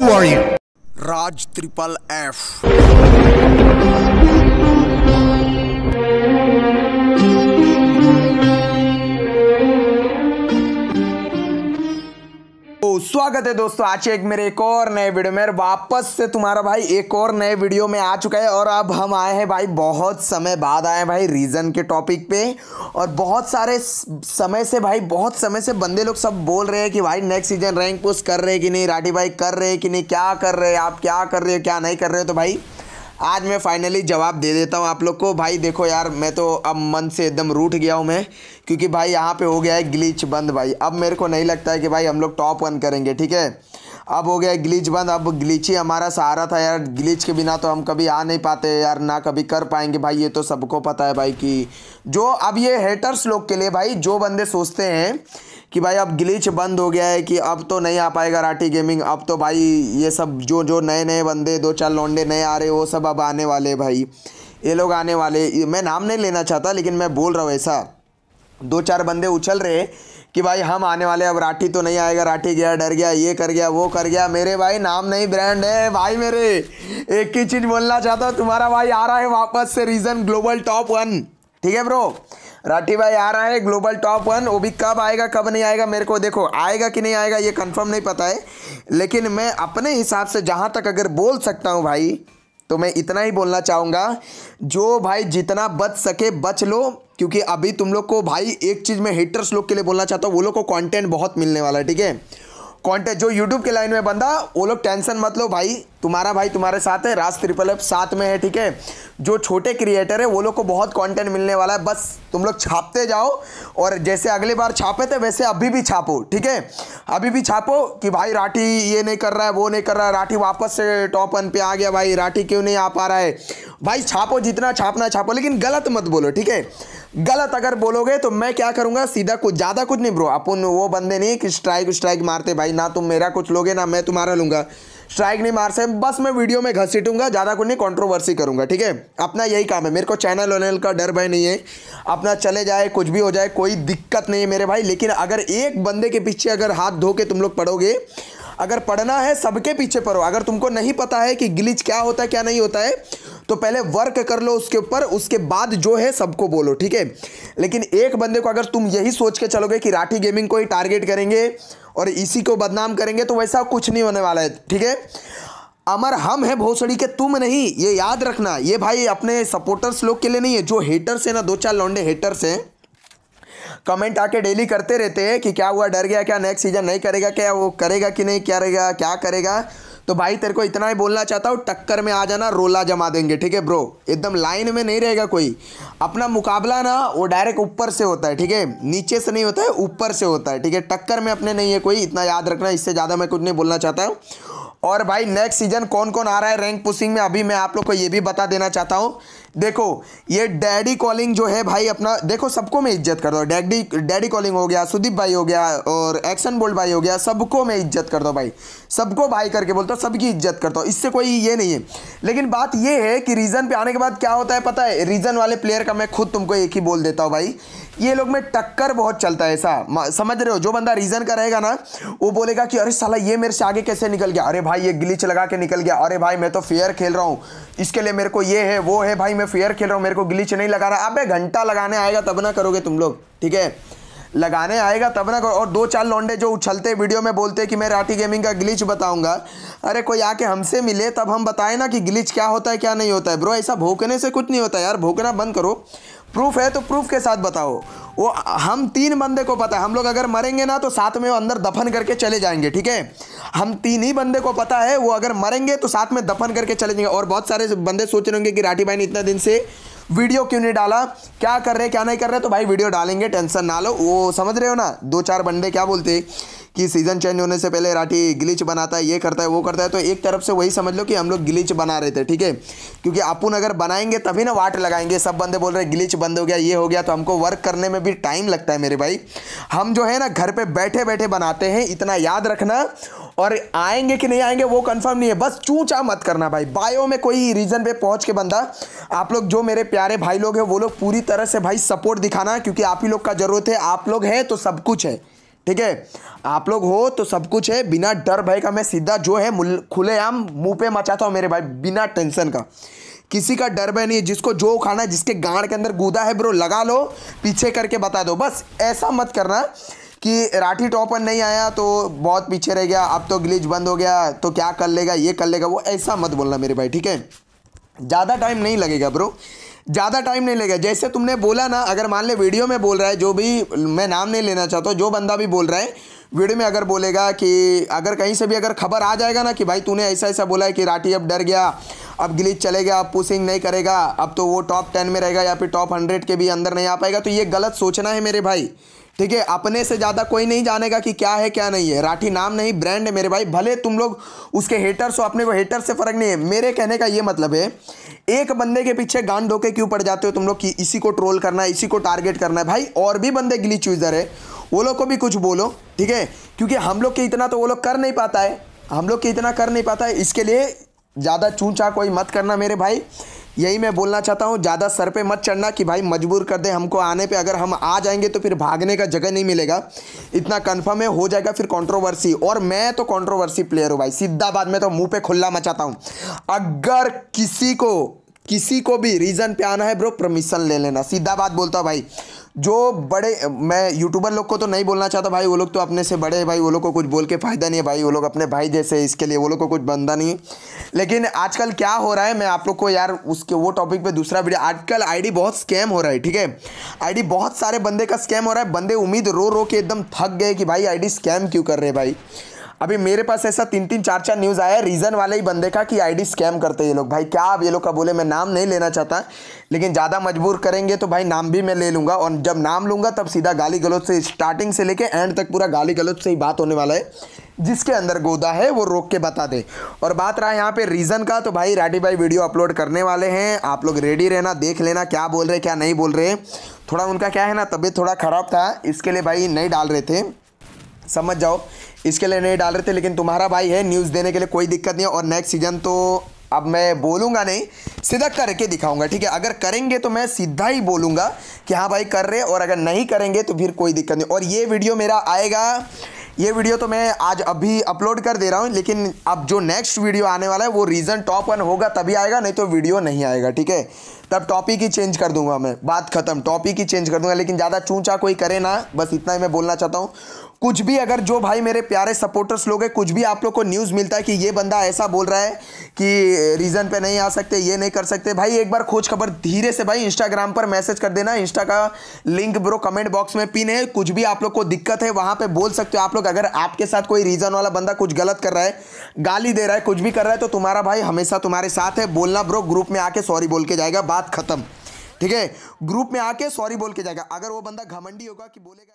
Who are you? Raj Triple F. स्वागत है दोस्तों आज एक मेरे एक और नए वीडियो में वापस से तुम्हारा भाई एक और नए वीडियो में आ चुका है और अब हम आए हैं भाई बहुत समय बाद आए हैं भाई रीज़न के टॉपिक पे और बहुत सारे समय से भाई बहुत समय से बंदे लोग सब बोल रहे हैं कि भाई नेक्स्ट सीजन रैंक पुस्ट कर रहे कि नहीं राठी भाई कर रहे कि नहीं क्या कर रहे आप क्या कर रहे हो क्या नहीं कर रहे हो तो भाई आज मैं फाइनली जवाब दे देता हूँ आप लोग को भाई देखो यार मैं तो अब मन से एकदम रूठ गया हूँ मैं क्योंकि भाई यहाँ पे हो गया है ग्लीच बंद भाई अब मेरे को नहीं लगता है कि भाई हम लोग टॉप वन करेंगे ठीक है अब हो गया ग्लीच बंद अब ग्लीच ही हमारा सहारा था यार ग्लीच के बिना तो हम कभी आ नहीं पाते यार ना कभी कर पाएंगे भाई ये तो सबको पता है भाई कि जो अब ये हेटर्स लोग के लिए भाई जो बंदे सोचते हैं कि भाई अब ग्लिच बंद हो गया है कि अब तो नहीं आ पाएगा राठी गेमिंग अब तो भाई ये सब जो जो नए नए बंदे दो चार लौंडे नए आ रहे वो सब अब आने वाले भाई ये लोग आने वाले मैं नाम नहीं लेना चाहता लेकिन मैं बोल रहा हूँ ऐसा दो चार बंदे उछल रहे कि भाई हम आने वाले अब राठी तो नहीं आएगा राठी गया डर गया ये कर गया वो कर गया मेरे भाई नाम नहीं ब्रांड है भाई मेरे एक ही चीज़ बोलना चाहता हूँ तुम्हारा भाई आ रहा है वापस से रीज़न ग्लोबल टॉप वन ठीक है ब्रो राठी भाई आ रहा है ग्लोबल टॉप वन वो भी कब आएगा कब नहीं आएगा मेरे को देखो आएगा कि नहीं आएगा ये कंफर्म नहीं पता है लेकिन मैं अपने हिसाब से जहाँ तक अगर बोल सकता हूँ भाई तो मैं इतना ही बोलना चाहूँगा जो भाई जितना बच सके बच लो क्योंकि अभी तुम लोग को भाई एक चीज़ में हेटर्स लोग के लिए बोलना चाहता हूँ वो लोग को कॉन्टेंट बहुत मिलने वाला है ठीक है कॉन्टेक्ट जो यूट्यूब के लाइन में बंदा वो लोग टेंशन मत लो भाई तुम्हारा भाई तुम्हारे साथ है राज ट्रिपल एफ साथ में है ठीक है जो छोटे क्रिएटर है वो लोग को बहुत कंटेंट मिलने वाला है बस तुम लोग छापते जाओ और जैसे अगली बार छापे थे वैसे अभी भी छापो ठीक है अभी भी छापो कि भाई राठी ये नहीं कर रहा है वो नहीं कर रहा है राठी वापस से टॉप वन पे आ गया भाई राठी क्यों नहीं आ पा रहा है भाई छापो जितना छापना छापो लेकिन गलत मत बोलो ठीक है गलत अगर बोलोगे तो मैं क्या करूंगा सीधा कुछ ज़्यादा कुछ नहीं ब्रो अपन वो बंदे नहीं कि स्ट्राइक स्ट्राइक मारते भाई ना तुम मेरा कुछ लोगे ना मैं तुम्हारा लूंगा स्ट्राइक नहीं मार सकते बस मैं वीडियो में घसीटूंगा ज़्यादा कुछ नहीं कंट्रोवर्सी करूंगा ठीक है अपना यही काम है मेरे को चैनल वैनल का डर भाई नहीं है अपना चले जाए कुछ भी हो जाए कोई दिक्कत नहीं है मेरे भाई लेकिन अगर एक बंदे के पीछे अगर हाथ धो के तुम लोग पढ़ोगे अगर पढ़ना है सबके पीछे पढ़ो अगर तुमको नहीं पता है कि ग्लिच क्या होता है क्या नहीं होता है तो पहले वर्क कर लो उसके ऊपर उसके बाद जो है सबको बोलो ठीक है लेकिन एक बंदे को अगर तुम यही सोच के चलोगे कि राठी गेमिंग को ही टारगेट करेंगे और इसी को बदनाम करेंगे तो वैसा कुछ नहीं होने वाला है ठीक है अमर हम हैं भोसड़ी के तुम नहीं ये याद रखना ये भाई अपने सपोर्टर्स लोग के लिए नहीं है जो हेटर्स हैं ना दो चार लौंडे हेटर्स हैं कमेंट आके डेली करते रहते हैं कि क्या हुआ डर गया क्या नेक्स्ट सीजन नहीं करेगा क्या वो करेगा कि नहीं क्या रहेगा क्या करेगा तो भाई तेरे को इतना ही बोलना चाहता हूँ टक्कर में आ जाना रोला जमा देंगे ठीक है ब्रो एकदम लाइन में नहीं रहेगा कोई अपना मुकाबला ना वो डायरेक्ट ऊपर से होता है ठीक है नीचे से नहीं होता है ऊपर से होता है ठीक है टक्कर में अपने नहीं है कोई इतना याद रखना इससे ज़्यादा मैं कुछ नहीं बोलना चाहता हूँ और भाई नेक्स्ट सीजन कौन कौन आ रहा है रैंक पुशिंग में अभी मैं आप लोग को ये भी बता देना चाहता हूँ देखो ये डैडी कॉलिंग जो है भाई अपना देखो सबको मैं इज्जत करता हूँ डैडी डैडी कॉलिंग हो गया सुदीप भाई हो गया और एक्शन बोल्ड भाई हो गया सबको मैं इज्जत करता हूँ भाई सबको भाई करके बोलता हूँ सबकी इज्जत करता हूँ इससे कोई ये नहीं है लेकिन बात ये है कि रीज़न पे आने के बाद क्या होता है पता है रीज़न वाले प्लेयर का मैं खुद तुमको एक ही बोल देता हूँ भाई ये लोग में टक्कर बहुत चलता है ऐसा समझ रहे हो जो बंदा रीजन का रहेगा ना वो बोलेगा कि अरे साला ये मेरे से आगे कैसे निकल गया अरे भाई ये ग्लिच लगा के निकल गया अरे भाई मैं तो फेयर खेल रहा हूँ इसके लिए मेरे को ये है वो है भाई मैं फेयर खेल रहा हूँ मेरे को ग्लिच नहीं लगा रहा अब घंटा लगाने आएगा तब ना करोगे तुम लोग ठीक है लगाने आएगा तब ना और दो चार लौंडे जो उछलते वीडियो में बोलते कि मैं राठी गेमिंग का ग्लिच बताऊंगा अरे कोई आके हमसे मिले तब हम बताएं ना कि ग्लिच क्या होता है क्या नहीं होता है ब्रो ऐसा भोंकने से कुछ नहीं होता यार भोकना बंद करो प्रूफ है तो प्रूफ के साथ बताओ वो हम तीन बंदे को पता है हम लोग अगर मरेंगे ना तो साथ में वो अंदर दफन करके चले जाएंगे ठीक है हम तीन ही बंदे को पता है वो अगर मरेंगे तो साथ में दफन करके चले जाएंगे और बहुत सारे बंदे सोच रहे होंगे कि राठी भाई ने इतना दिन से वीडियो क्यों नहीं डाला क्या कर रहे क्या नहीं कर रहे तो भाई वीडियो डालेंगे टेंशन ना लो वो समझ रहे हो ना दो चार बंदे क्या बोलते कि सीज़न चेंज होने से पहले राठी गिलीच बनाता है ये करता है वो करता है तो एक तरफ से वही समझ लो कि हम लोग गिलीच बना रहे थे ठीक है क्योंकि अपन अगर बनाएंगे तभी ना वाट लगाएंगे सब बंदे बोल रहे गिलीच बंद हो गया ये हो गया तो हमको वर्क करने में भी टाइम लगता है मेरे भाई हम जो है ना घर पर बैठे बैठे बनाते हैं इतना याद रखना और आएंगे कि नहीं आएंगे वो कंफर्म नहीं है बस चूचा मत करना भाई बायो में कोई रीज़न पे पहुंच के बंदा आप लोग जो मेरे प्यारे भाई लोग हैं वो लोग पूरी तरह से भाई सपोर्ट दिखाना क्योंकि आप ही लोग का ज़रूरत है आप लोग हैं तो सब कुछ है ठीक है आप लोग हो तो सब कुछ है बिना डर भाई का मैं सीधा जो है खुलेआम मुंह पे मचाता हूँ मेरे भाई बिना टेंशन का किसी का डर भय नहीं है जिसको जो खाना है जिसके गाड़ के अंदर गूदा है ब्रो लगा लो पीछे करके बता दो बस ऐसा मत करना कि राठी टॉपर नहीं आया तो बहुत पीछे रह गया अब तो ग्लिच बंद हो गया तो क्या कर लेगा ये कर लेगा वो ऐसा मत बोलना मेरे भाई ठीक है ज़्यादा टाइम नहीं लगेगा ब्रो ज़्यादा टाइम नहीं लगेगा जैसे तुमने बोला ना अगर मान ले वीडियो में बोल रहा है जो भी मैं नाम नहीं लेना चाहता जो बंदा भी बोल रहा है वीडियो में अगर बोलेगा कि अगर कहीं से भी अगर खबर आ जाएगा ना कि भाई तूने ऐसा ऐसा बोला है कि राठी अब डर गया अब गिलीच चलेगा अब पुशिंग नहीं करेगा अब तो वो टॉप टेन में रहेगा या फिर टॉप हंड्रेड के भी अंदर नहीं आ पाएगा तो ये गलत सोचना है मेरे भाई ठीक है अपने से ज़्यादा कोई नहीं जानेगा कि क्या है क्या नहीं है राठी नाम नहीं ब्रांड है मेरे भाई भले तुम लोग उसके हेटर्स हो अपने को हेटर से फ़र्क नहीं है मेरे कहने का ये मतलब है एक बंदे के पीछे गान ढोके क्यों पड़ जाते हो तुम लोग कि इसी को ट्रोल करना है इसी को टारगेट करना है भाई और भी बंदे गिली चूजर है वो लोग को भी कुछ बोलो ठीक है क्योंकि हम लोग के इतना तो वो लोग कर नहीं पाता है हम लोग के इतना कर नहीं पाता है इसके लिए ज़्यादा चूचा कोई मत करना मेरे भाई यही मैं बोलना चाहता हूँ ज़्यादा सर पे मत चढ़ना कि भाई मजबूर कर दे हमको आने पे अगर हम आ जाएंगे तो फिर भागने का जगह नहीं मिलेगा इतना कन्फर्म है हो जाएगा फिर कंट्रोवर्सी और मैं तो कंट्रोवर्सी प्लेयर हूँ भाई सीधा बाद में तो मुँह पे खुला मचाता हूँ अगर किसी को किसी को भी रीज़न पे आना है ब्रो परमिशन ले लेना सीधा बात बोलता हूँ भाई जो बड़े मैं यूट्यूबर लोग को तो नहीं बोलना चाहता भाई वो लोग तो अपने से बड़े हैं भाई वो लोग को कुछ बोल के फ़ायदा नहीं है भाई वो लोग अपने भाई जैसे इसके लिए वो लोग को कुछ बंदा नहीं है लेकिन आजकल क्या हो रहा है मैं आप लोग को यार उसके वो टॉपिक पे दूसरा वीडियो आजकल आईडी बहुत स्कैम हो रहा है ठीक है आईडी बहुत सारे बंदे का स्कैम हो रहा है बंदे उम्मीद रो रो के एकदम थक गए कि भाई आईडी स्कैम क्यों कर रहे भाई अभी मेरे पास ऐसा तीन तीन चार चार न्यूज़ आया है रीज़न वाले ही बंदे का कि आईडी स्कैम करते ये लोग भाई क्या आप ये लोग का बोले मैं नाम नहीं लेना चाहता लेकिन ज़्यादा मजबूर करेंगे तो भाई नाम भी मैं ले लूँगा और जब नाम लूँगा तब सीधा गाली गलौज से स्टार्टिंग से लेके एंड तक पूरा गाली गलौज से ही बात होने वाला है जिसके अंदर गोदा है वो रोक के बता दे और बात रहा यहाँ पे रीज़न का तो भाई राठी भाई वीडियो अपलोड करने वाले हैं आप लोग रेडी रहना देख लेना क्या बोल रहे क्या नहीं बोल रहे थोड़ा उनका क्या है ना तबीयत थोड़ा ख़राब था इसके लिए भाई नहीं डाल रहे थे समझ जाओ इसके लिए नहीं डाल रहे थे लेकिन तुम्हारा भाई है न्यूज़ देने के लिए कोई दिक्कत नहीं है और नेक्स्ट सीजन तो अब मैं बोलूँगा नहीं सीधा करके दिखाऊंगा ठीक है अगर करेंगे तो मैं सीधा ही बोलूँगा कि हाँ भाई कर रहे और अगर नहीं करेंगे तो फिर कोई दिक्कत नहीं और ये वीडियो मेरा आएगा ये वीडियो तो मैं आज अभी अपलोड कर दे रहा हूँ लेकिन अब जो नेक्स्ट वीडियो आने वाला है वो रीज़न टॉप वन होगा तभी आएगा नहीं तो वीडियो नहीं आएगा ठीक है तब टॉपिक ही चेंज कर दूंगा मैं बात ख़त्म टॉपिक ही चेंज कर दूंगा लेकिन ज़्यादा चूचा कोई करे ना बस इतना ही मैं बोलना चाहता हूँ कुछ भी अगर जो भाई मेरे प्यारे सपोर्टर्स लोग हैं कुछ भी आप लोग को न्यूज़ मिलता है कि ये बंदा ऐसा बोल रहा है कि रीज़न पे नहीं आ सकते ये नहीं कर सकते भाई एक बार खोज खबर धीरे से भाई इंस्टाग्राम पर मैसेज कर देना इंस्टा का लिंक ब्रो कमेंट बॉक्स में पिन है कुछ भी आप लोग को दिक्कत है वहाँ पर बोल सकते हो आप लोग अगर आपके साथ कोई रीज़न वाला बंदा कुछ गलत कर रहा है गाली दे रहा है कुछ भी कर रहा है तो तुम्हारा भाई हमेशा तुम्हारे साथ है बोलना ब्रो ग्रुप में आके सॉरी बोल के जाएगा बात बात खत्म ठीक है ग्रुप में आके सॉरी बोल के जाएगा अगर वो बंदा घमंडी होगा कि बोलेगा